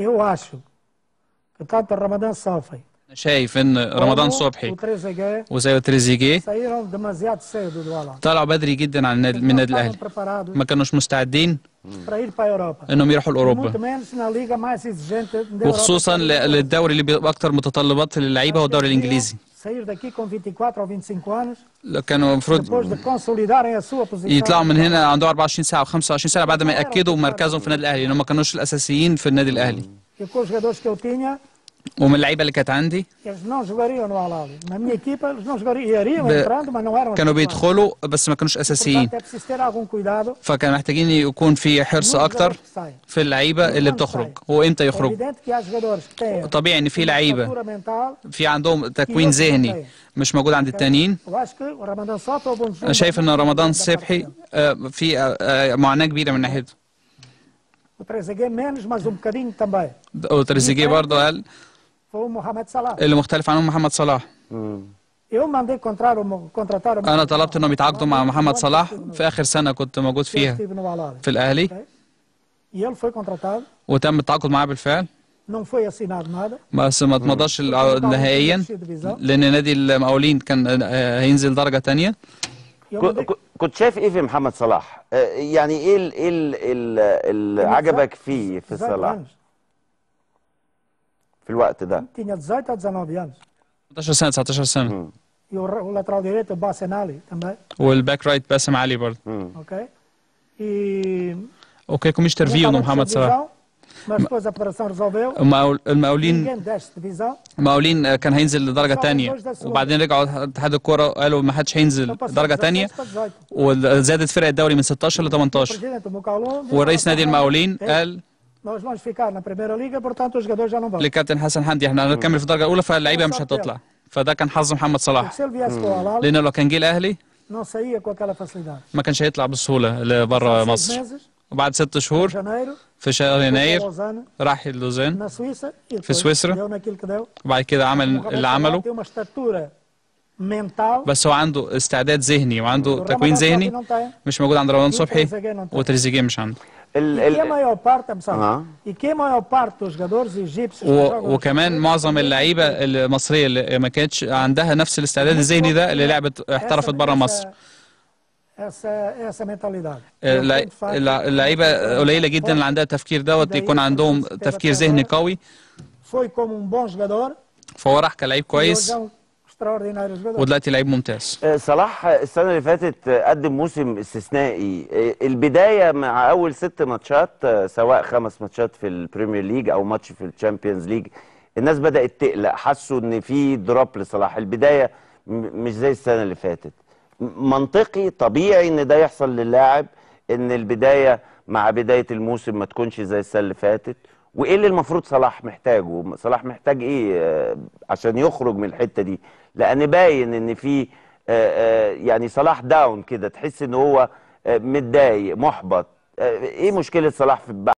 يواشوا إيه قطاع رمضان صافي شايف ان رمضان صبحي وزي تريزيجي طلعوا بدري جدا عن النادي من النادي الاهلي ما كانوش مستعدين انهم يروحوا لاوروبا وخصوصا للدوري اللي اكثر متطلبات للعيبه هو الدوري الانجليزي sair daqui com 24 e ou 25 e anos depois de consolidarem a كانوا المفروض يطلعوا من هنا عنده 24 ساعه و25 ساعه بعد ما ياكدوا مركزهم في النادي الاهلي انهم ما كانوش الاساسيين في النادي الاهلي Que e que os jogadores eu tinha ومن اللعيبه اللي كانت عندي كانوا بيدخلوا بس ما كانوش اساسيين فكان محتاجين يكون في حرص اكتر في اللعيبه اللي بتخرج وامتى يخرجوا طبيعي ان في لعيبه في عندهم تكوين ذهني مش موجود عند التانيين انا شايف ان رمضان صبحي في معاناه كبيره من ناحيته وتريزيجيه مانج مظلوم também وتريزيجيه برضه قال فهو محمد صلاح اللي مختلف عنهم محمد صلاح انا طلبت انهم يتعاقدوا مع محمد صلاح في اخر سنه كنت موجود فيها في الاهلي وتم التعاقد معاه بالفعل بس ما اتمضاش نهائيا لان نادي المقاولين كان هينزل درجه ثانيه كنت شايف ايه في محمد صلاح آه، يعني ايه ال ايه اللي عجبك فيه في صلاح في الوقت ده 18 19 سنه 19 سنه باسم والباك رايت باسم علي برضه اوكي إيه، اوكي كوميشتر ترفيه محمد صلاح مش depois a operação المقاولين المقاولين كان هينزل لدرجه ثانيه وبعدين رجعوا اتحاد الكوره قالوا ما حدش هينزل درجه ثانيه وزادت فرق الدوري من 16 ل 18 ورئيس نادي المقاولين قال لكابتن حسن حمدي احنا هنكمل في الدرجه الاولى فاللعيبه مش هتطلع فده كان حظ محمد صلاح لانه لو كان جه الاهلي ما كانش هيطلع بسهوله لبره مصر وبعد ست شهور في شهر يناير راح لوزان في سويسرا وبعد كده عمل اللي عمله بس هو عنده استعداد ذهني وعنده تكوين ذهني مش موجود عند رمضان صبحي وتريزيجيه مش عنده ال ال آه. وكمان معظم اللعيبه المصريه اللي ما كانتش عندها نفس الاستعداد الذهني ده اللي لعبت احترفت بره مصر essa, اللعيبه قليله جدا اللي عندها تفكير دوت يكون عندهم تفكير ذهني قوي. فهو راح كلاعب كويس. ودلوقتي لعيب ممتاز صلاح السنه اللي فاتت قدم موسم استثنائي البدايه مع اول ست ماتشات سواء خمس ماتشات في البريمير ليج او ماتش في الشامبيونز ليج الناس بدات تقلق حسوا ان في دروب لصلاح البدايه مش زي السنه اللي فاتت منطقي طبيعي ان ده يحصل للاعب ان البدايه مع بدايه الموسم ما تكونش زي السنه اللي فاتت وايه اللي المفروض صلاح محتاجه صلاح محتاج ايه آه، عشان يخرج من الحته دي لان باين ان في آه، آه، يعني صلاح داون كده تحس ان هو متضايق محبط ايه مشكله صلاح في